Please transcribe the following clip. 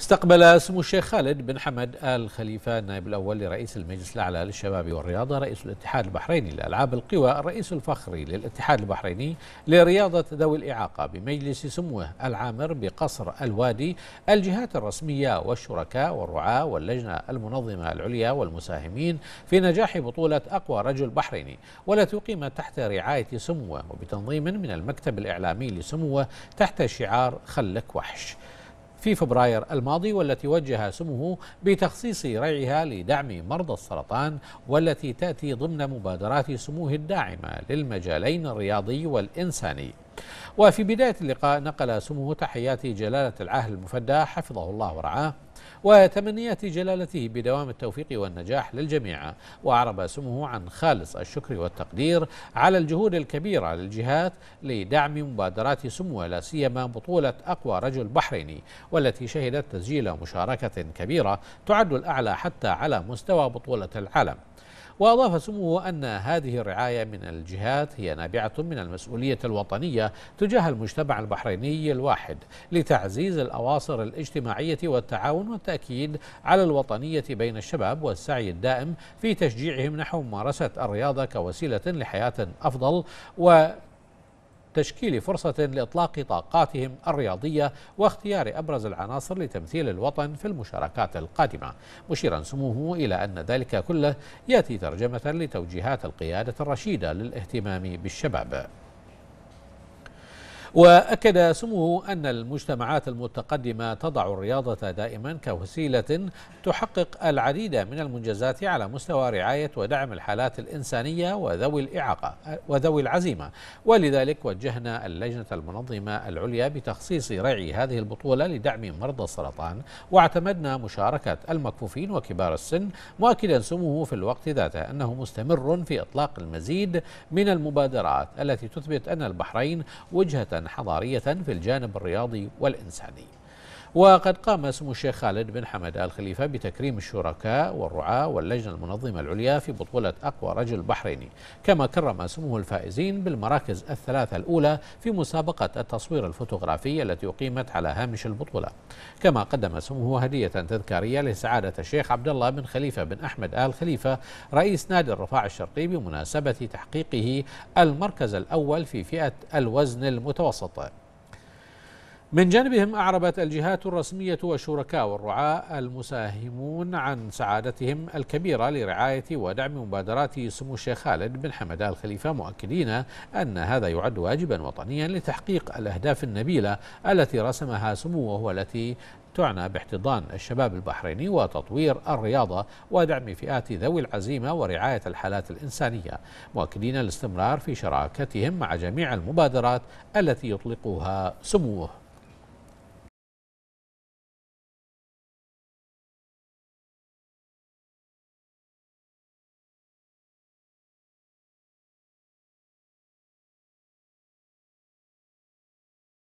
استقبل سمو الشيخ خالد بن حمد آل خليفة النائب الأول لرئيس المجلس الأعلى للشباب والرياضة رئيس الاتحاد البحريني لألعاب القوى الرئيس الفخري للاتحاد البحريني لرياضة ذوي الإعاقة بمجلس سموه العامر بقصر الوادي الجهات الرسمية والشركاء والرعاة واللجنة المنظمة العليا والمساهمين في نجاح بطولة أقوى رجل بحريني والتي أقيمت تحت رعاية سموه وبتنظيم من المكتب الإعلامي لسموه تحت شعار خلك وحش في فبراير الماضي والتي وجه سموه بتخصيص ريعها لدعم مرضى السرطان والتي تأتي ضمن مبادرات سموه الداعمة للمجالين الرياضي والإنساني وفي بداية اللقاء نقل سموه تحيات جلالة العهد المفدى حفظه الله ورعاه وتمنيات جلالته بدوام التوفيق والنجاح للجميع وأعرب سمه عن خالص الشكر والتقدير على الجهود الكبيرة للجهات لدعم مبادرات سموه لا سيما بطولة أقوى رجل بحريني والتي شهدت تسجيل مشاركة كبيرة تعد الأعلى حتى على مستوى بطولة العالم وأضاف سموه أن هذه الرعاية من الجهات هي نابعة من المسؤولية الوطنية تجاه المجتمع البحريني الواحد لتعزيز الأواصر الاجتماعية والتعاون والتأكيد على الوطنية بين الشباب والسعي الدائم في تشجيعهم نحو ممارسة الرياضة كوسيلة لحياة أفضل و تشكيل فرصة لإطلاق طاقاتهم الرياضية واختيار أبرز العناصر لتمثيل الوطن في المشاركات القادمة مشيرا سموه إلى أن ذلك كله يأتي ترجمة لتوجيهات القيادة الرشيدة للاهتمام بالشباب وأكد سموه أن المجتمعات المتقدمة تضع الرياضة دائما كوسيلة تحقق العديد من المنجزات على مستوى رعاية ودعم الحالات الإنسانية وذوي الإعاقة وذوي العزيمة ولذلك وجهنا اللجنة المنظمة العليا بتخصيص رعي هذه البطولة لدعم مرضى السرطان واعتمدنا مشاركة المكفوفين وكبار السن مؤكدا سموه في الوقت ذاته أنه مستمر في إطلاق المزيد من المبادرات التي تثبت أن البحرين وجهة حضارية في الجانب الرياضي والإنساني وقد قام سمو الشيخ خالد بن حمد آل خليفة بتكريم الشركاء والرعاة واللجنة المنظمة العليا في بطولة أقوى رجل بحريني كما كرم سموه الفائزين بالمراكز الثلاثة الأولى في مسابقة التصوير الفوتوغرافي التي أقيمت على هامش البطولة كما قدم سموه هدية تذكارية لسعادة الشيخ عبد الله بن خليفة بن أحمد آل خليفة رئيس نادي الرفاع الشرقي بمناسبة تحقيقه المركز الأول في فئة الوزن المتوسط من جانبهم أعربت الجهات الرسمية والشركاء والرعاة المساهمون عن سعادتهم الكبيرة لرعاية ودعم مبادرات سمو الشيخ خالد بن حمد آل خليفة مؤكدين أن هذا يعد واجبا وطنيا لتحقيق الأهداف النبيلة التي رسمها سموه والتي تعنى باحتضان الشباب البحريني وتطوير الرياضة ودعم فئات ذوي العزيمة ورعاية الحالات الإنسانية مؤكدين الاستمرار في شراكتهم مع جميع المبادرات التي يطلقها سموه